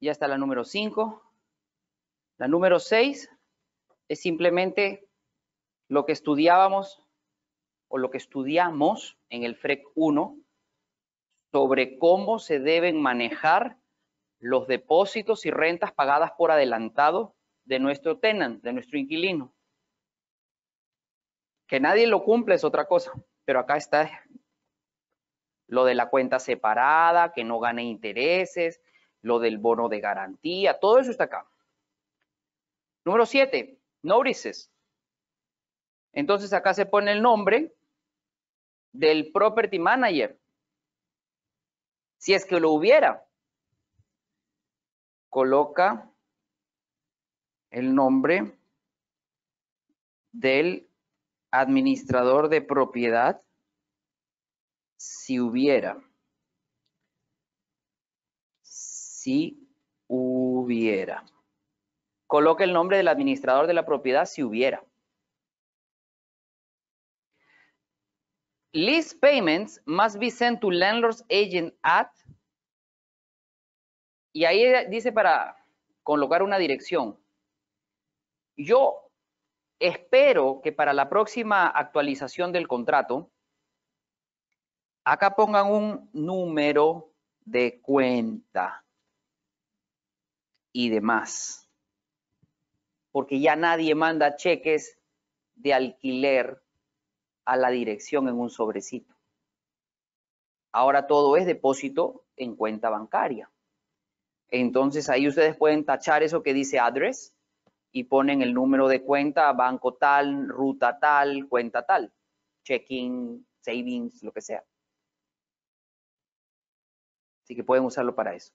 ya está la número 5. La número 6 es simplemente lo que estudiábamos o lo que estudiamos en el FREC 1 sobre cómo se deben manejar los depósitos y rentas pagadas por adelantado de nuestro tenant, de nuestro inquilino. Que nadie lo cumple es otra cosa. Pero acá está lo de la cuenta separada, que no gane intereses, lo del bono de garantía, todo eso está acá. Número 7, notices. Entonces acá se pone el nombre del property manager. Si es que lo hubiera, coloca el nombre del administrador de propiedad, si hubiera, si hubiera. Coloca el nombre del administrador de la propiedad si hubiera. Lease payments must be sent to landlord's agent at. Y ahí dice para colocar una dirección. Yo Espero que para la próxima actualización del contrato, acá pongan un número de cuenta y demás. Porque ya nadie manda cheques de alquiler a la dirección en un sobrecito. Ahora todo es depósito en cuenta bancaria. Entonces ahí ustedes pueden tachar eso que dice address y ponen el número de cuenta, banco tal, ruta tal, cuenta tal, checking, savings, lo que sea. Así que pueden usarlo para eso.